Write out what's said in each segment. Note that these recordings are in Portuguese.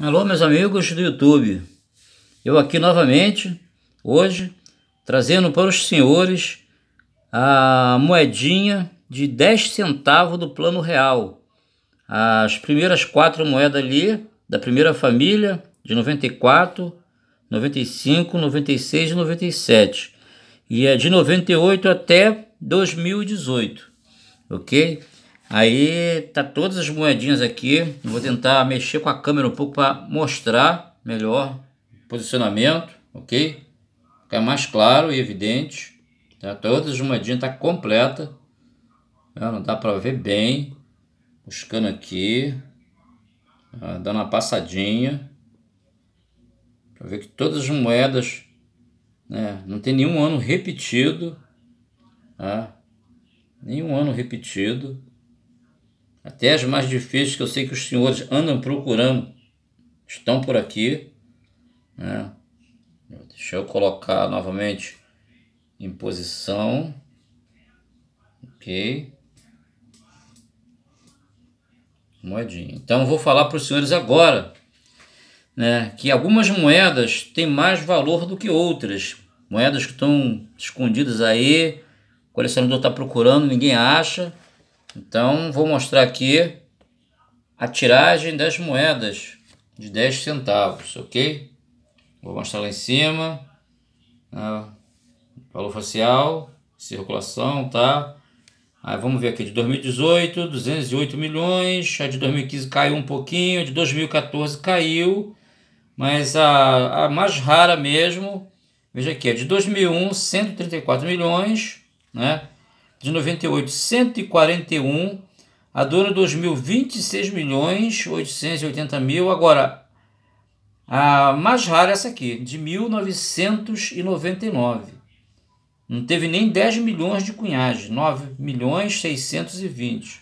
Alô, meus amigos do YouTube. Eu aqui novamente, hoje, trazendo para os senhores a moedinha de 10 centavos do Plano Real. As primeiras quatro moedas ali, da primeira família, de 94, 95, 96 e 97. E é de 98 até 2018, ok? Aí tá todas as moedinhas aqui. vou tentar mexer com a câmera um pouco para mostrar melhor posicionamento, ok? Ficar mais claro e evidente. Tá? Todas as moedinhas tá completa. Né? Não dá para ver bem. Buscando aqui. Né? Dando uma passadinha. Para ver que todas as moedas... Né? Não tem nenhum ano repetido. Tá? Nenhum ano repetido. Até as mais difíceis que eu sei que os senhores andam procurando estão por aqui. Né? Deixa eu colocar novamente em posição. Ok. Moedinha. Então vou falar para os senhores agora né, que algumas moedas têm mais valor do que outras. Moedas que estão escondidas aí, o colecionador está procurando, ninguém acha. Então vou mostrar aqui a tiragem das moedas de 10 centavos, ok? Vou mostrar lá em cima, né? valor facial, circulação, tá? Aí vamos ver aqui, de 2018, 208 milhões, a de 2015 caiu um pouquinho, de 2014 caiu, mas a, a mais rara mesmo, veja aqui, é de 2001, 134 milhões, né? de 98, 141. A dona 2000, 26 milhões 880 mil. Agora, a mais rara é essa aqui, de 1999. Não teve nem 10 milhões de cunhagem, 9 milhões 620.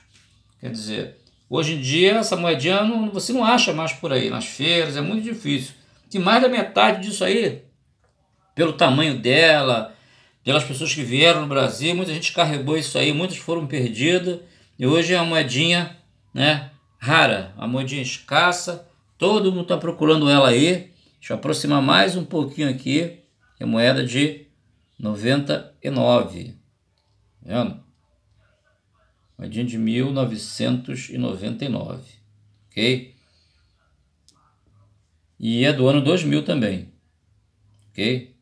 Quer dizer, hoje em dia essa moedinha não, você não acha mais por aí, nas feiras, é muito difícil. E mais da metade disso aí, pelo tamanho dela, pelas pessoas que vieram no Brasil, muita gente carregou isso aí, muitas foram perdidas, e hoje é uma moedinha né, rara, uma moedinha escassa, todo mundo está procurando ela aí. Deixa eu aproximar mais um pouquinho aqui, é moeda de 99, tá vendo? Moedinha de 1999, ok? E é do ano 2000 também, ok?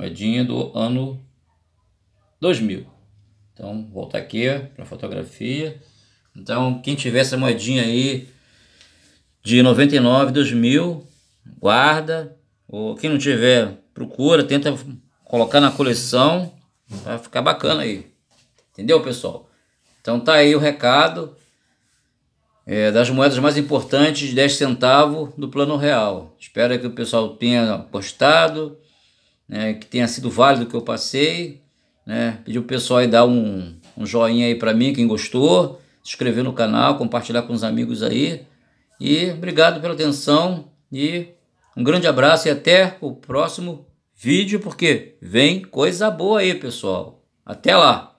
Moedinha do ano 2000. Então, voltar aqui para fotografia. Então, quem tiver essa moedinha aí de 99, 2000, guarda. Ou quem não tiver, procura, tenta colocar na coleção. Vai ficar bacana aí. Entendeu, pessoal? Então tá aí o recado é, das moedas mais importantes de 10 centavos do Plano Real. Espero que o pessoal tenha gostado né, que tenha sido válido o que eu passei, né, pedir o pessoal aí dar um, um joinha aí para mim, quem gostou, se inscrever no canal, compartilhar com os amigos aí, e obrigado pela atenção, e um grande abraço e até o próximo vídeo, porque vem coisa boa aí, pessoal. Até lá!